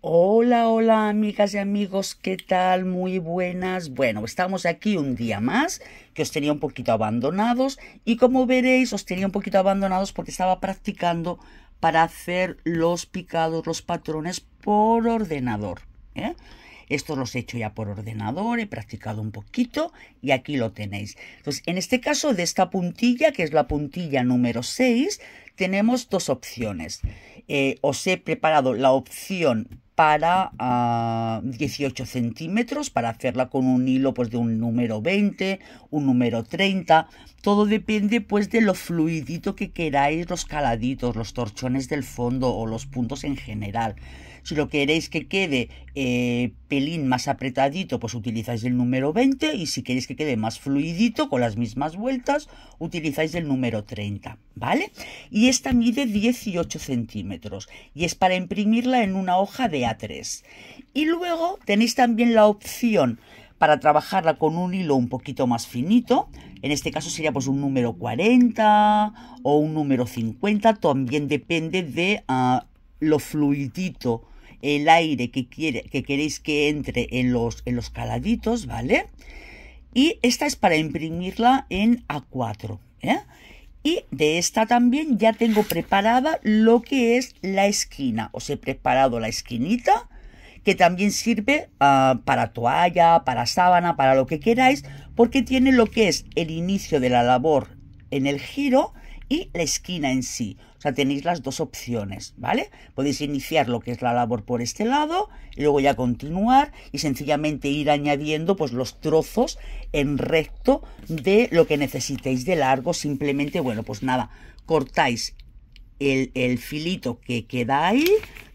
Hola, hola amigas y amigos, ¿qué tal? Muy buenas. Bueno, estamos aquí un día más, que os tenía un poquito abandonados y como veréis os tenía un poquito abandonados porque estaba practicando para hacer los picados, los patrones por ordenador. ¿eh? Estos los he hecho ya por ordenador, he practicado un poquito y aquí lo tenéis. Entonces, en este caso de esta puntilla, que es la puntilla número 6, tenemos dos opciones. Eh, os he preparado la opción para 18 ah, centímetros, para hacerla con un hilo pues, de un número 20, un número 30. Todo depende pues de lo fluidito que queráis, los caladitos, los torchones del fondo o los puntos en general. Si lo queréis que quede eh, pelín más apretadito, pues utilizáis el número 20 y si queréis que quede más fluidito, con las mismas vueltas, utilizáis el número 30, ¿vale? Y esta mide 18 centímetros y es para imprimirla en una hoja de A3. Y luego tenéis también la opción para trabajarla con un hilo un poquito más finito. En este caso sería pues un número 40 o un número 50. También depende de ah, lo fluidito el aire que, quiere, que queréis que entre en los, en los caladitos, ¿vale? Y esta es para imprimirla en A4, ¿eh? Y de esta también ya tengo preparada lo que es la esquina. Os he preparado la esquinita, que también sirve ah, para toalla, para sábana, para lo que queráis, porque tiene lo que es el inicio de la labor en el giro y la esquina en sí. O sea, tenéis las dos opciones, ¿vale? Podéis iniciar lo que es la labor por este lado y luego ya continuar y sencillamente ir añadiendo pues los trozos en recto de lo que necesitéis de largo. Simplemente, bueno, pues nada, cortáis el, el filito que queda ahí,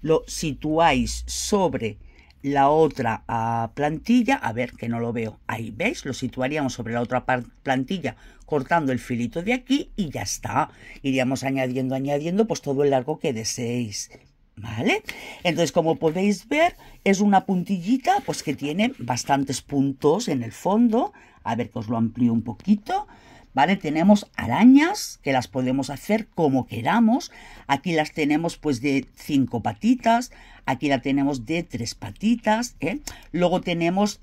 lo situáis sobre la otra ah, plantilla, a ver que no lo veo, ahí veis, lo situaríamos sobre la otra plantilla cortando el filito de aquí y ya está. Iríamos añadiendo, añadiendo pues todo el largo que deseéis. ¿Vale? Entonces, como podéis ver, es una puntillita pues que tiene bastantes puntos en el fondo. A ver que os lo amplío un poquito. Tenemos arañas que las podemos hacer como queramos. Aquí las tenemos pues de cinco patitas, aquí la tenemos de tres patitas, ¿eh? Luego tenemos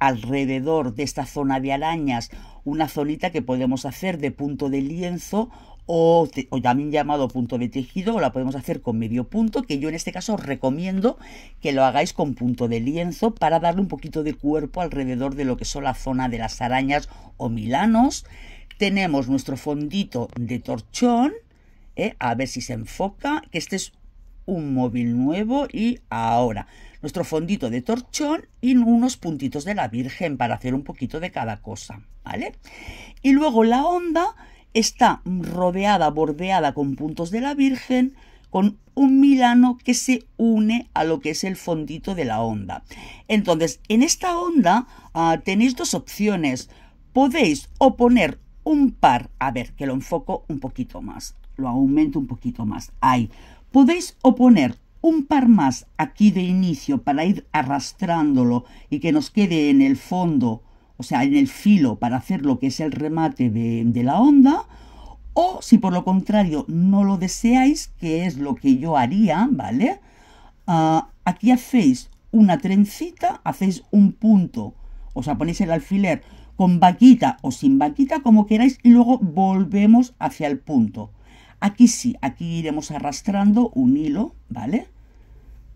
alrededor de esta zona de arañas una zonita que podemos hacer de punto de lienzo o, también llamado punto de tejido, o la podemos hacer con medio punto, que yo en este caso os recomiendo que lo hagáis con punto de lienzo para darle un poquito de cuerpo alrededor de lo que son la zona de las arañas o milanos. Tenemos nuestro fondito de torchón, eh, a ver si se enfoca, que este es un móvil nuevo y ahora nuestro fondito de torchón y unos puntitos de la Virgen para hacer un poquito de cada cosa, ¿vale? Y luego la onda está rodeada, bordeada con puntos de la Virgen, con un milano que se une a lo que es el fondito de la onda. Entonces, en esta onda ah, tenéis dos opciones. Podéis o poner un par, a ver, que lo enfoco un poquito más, lo aumento un poquito más, ahí. Podéis oponer un par más aquí de inicio para ir arrastrándolo y que nos quede en el fondo, o sea, en el filo para hacer lo que es el remate de, la onda, o si por lo contrario no lo deseáis, que es lo que yo haría, ¿vale? Ah, aquí hacéis una trencita, hacéis un punto, o sea, ponéis el alfiler con vaquita o sin vaquita, como queráis, y luego volvemos hacia el punto. Aquí sí, aquí iremos arrastrando un hilo, ¿vale?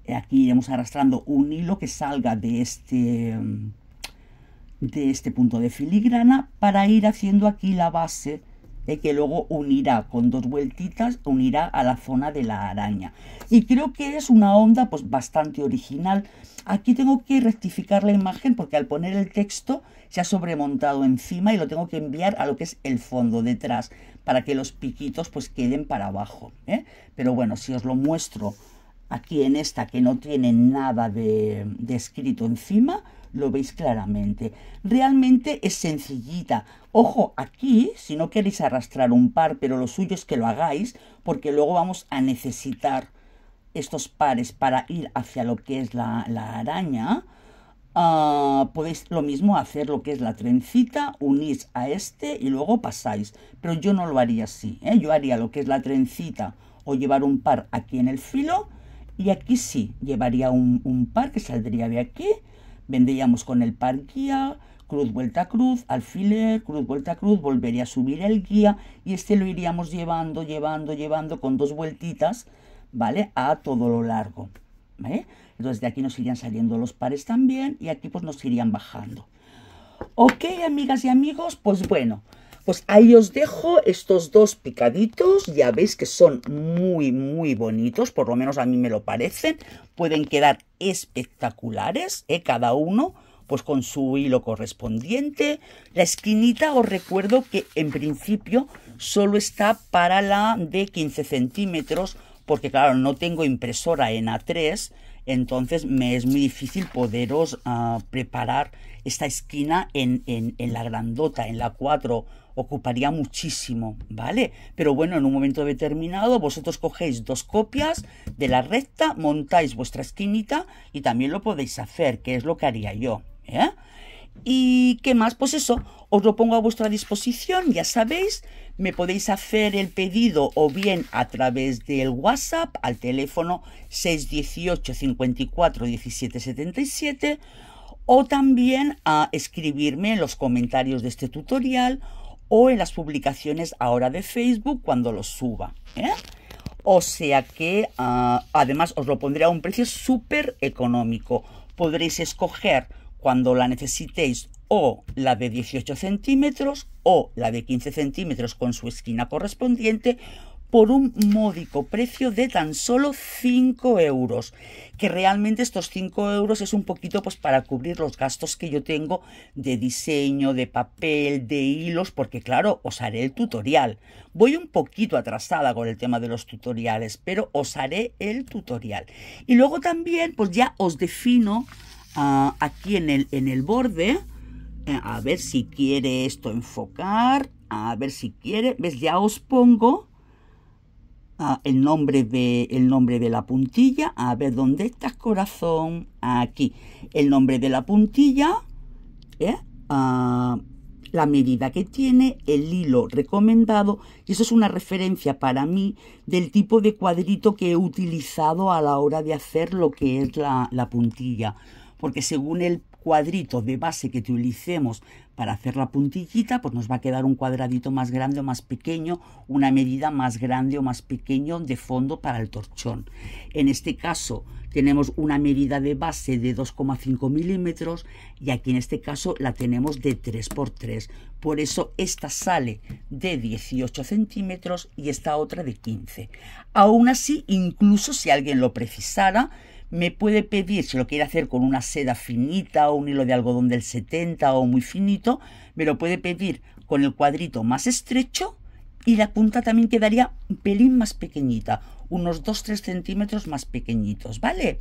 Eh, aquí iremos arrastrando un hilo que salga de este, mm, de este punto de filigrana para ir haciendo aquí la base que luego unirá con dos vueltitas, unirá a la zona de la araña. Y creo que es una onda pues, bastante original. Aquí tengo que rectificar la imagen porque al poner el texto se ha sobremontado encima y lo tengo que enviar a lo que es el fondo detrás para que los piquitos pues queden para abajo. ¿eh? Pero bueno, si os lo muestro aquí en esta que no tiene nada de escrito encima, lo veis claramente. Realmente es sencillita. Ojo, aquí, si no queréis arrastrar un par, pero lo suyo es que lo hagáis, porque luego vamos a necesitar estos pares para ir hacia lo que es la, araña. Ah, podéis lo mismo hacer lo que es la trencita, unís a este y luego pasáis. Pero yo no lo haría así, ¿eh? yo haría lo que es la trencita o llevar un par aquí en el filo y aquí sí, llevaría un, un par que saldría de aquí Vendríamos con el par guía, cruz vuelta cruz, alfiler, cruz vuelta cruz, volvería a subir el guía y este lo iríamos llevando, llevando, llevando con dos vueltitas, ¿vale? A todo lo largo. ¿vale? ¿eh? Entonces de aquí nos irían saliendo los pares también y aquí pues nos irían bajando. Ok, amigas y amigos, pues bueno, pues ahí os dejo estos dos picaditos, ya veis que son muy, muy bonitos, por lo menos a mí me lo parecen. Pueden quedar espectaculares, ¿eh? cada uno pues con su hilo correspondiente. La esquinita os recuerdo que en principio solo está para la de 15 centímetros, porque claro, no tengo impresora en A3, entonces me es muy difícil poderos ah, preparar esta esquina en, en, la grandota, en la 4 ocuparía muchísimo, ¿vale? Pero bueno, en un momento determinado vosotros cogéis dos copias de la recta, montáis vuestra esquinita y también lo podéis hacer, que es lo que haría yo, ¿eh? ¿Y qué más? Pues eso, os lo pongo a vuestra disposición, ya sabéis, me podéis hacer el pedido o bien a través del WhatsApp al teléfono 618 54 17 77 o también a escribirme en los comentarios de este tutorial o en las publicaciones ahora de Facebook cuando lo suba. ¿eh? O sea que ah, además os lo pondré a un precio súper económico. Podréis escoger cuando la necesitéis o la de 18 centímetros o la de 15 centímetros con su esquina correspondiente por un módico precio de tan solo 5 euros, que realmente estos 5 euros es un poquito pues para cubrir los gastos que yo tengo de diseño, de papel, de hilos, porque claro, os haré el tutorial. Voy un poquito atrasada con el tema de los tutoriales, pero os haré el tutorial. Y luego también pues ya os defino ah, aquí en el, en el borde, eh, a ver si quiere esto enfocar, a ver si quiere, ves, ya os pongo el, nombre de, nombre de la puntilla. A ver, ¿dónde estás, corazón? Aquí. El nombre de la puntilla. ¿eh? Ah, la medida que tiene, el hilo recomendado. Y eso es una referencia para mí del tipo de cuadrito que he utilizado a la hora de hacer lo que es la, la puntilla. Porque según el cuadrito de base que utilicemos para hacer la puntillita, pues nos va a quedar un cuadradito más grande o más pequeño, una medida más grande o más pequeño de fondo para el torchón. En este caso tenemos una medida de base de 2,5 milímetros y aquí en este caso la tenemos de 3 por 3. Por eso esta sale de 18 centímetros y esta otra de 15. Aún así, incluso si alguien lo precisara, me puede pedir, si lo quiere hacer con una seda finita o un hilo de algodón del 70 o muy finito, me lo puede pedir con el cuadrito más estrecho y la punta también quedaría un pelín más pequeñita, unos 2-3 centímetros más pequeñitos, ¿vale?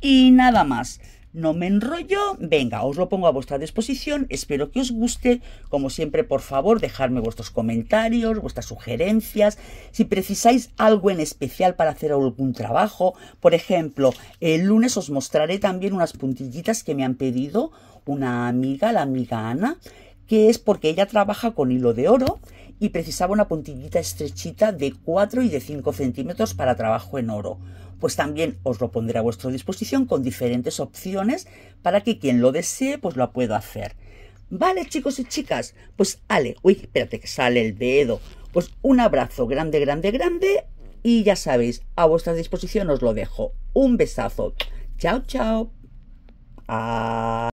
Y nada más. No me enrollo, venga, os lo pongo a vuestra disposición, espero que os guste. Como siempre, por favor, dejarme vuestros comentarios, vuestras sugerencias. Si precisáis algo en especial para hacer algún trabajo, por ejemplo, el lunes os mostraré también unas puntillitas que me han pedido una amiga, la amiga Ana, que es porque ella trabaja con hilo de oro y precisaba una puntillita estrechita de 4 y de 5 centímetros para trabajo en oro pues también os lo pondré a vuestra disposición con diferentes opciones para que quien lo desee, pues lo pueda hacer. Vale, chicos y chicas, pues ale, uy, espérate que sale el dedo. Pues un abrazo grande, grande, grande y ya sabéis, a vuestra disposición os lo dejo. Un besazo. Chao, chao. Ah.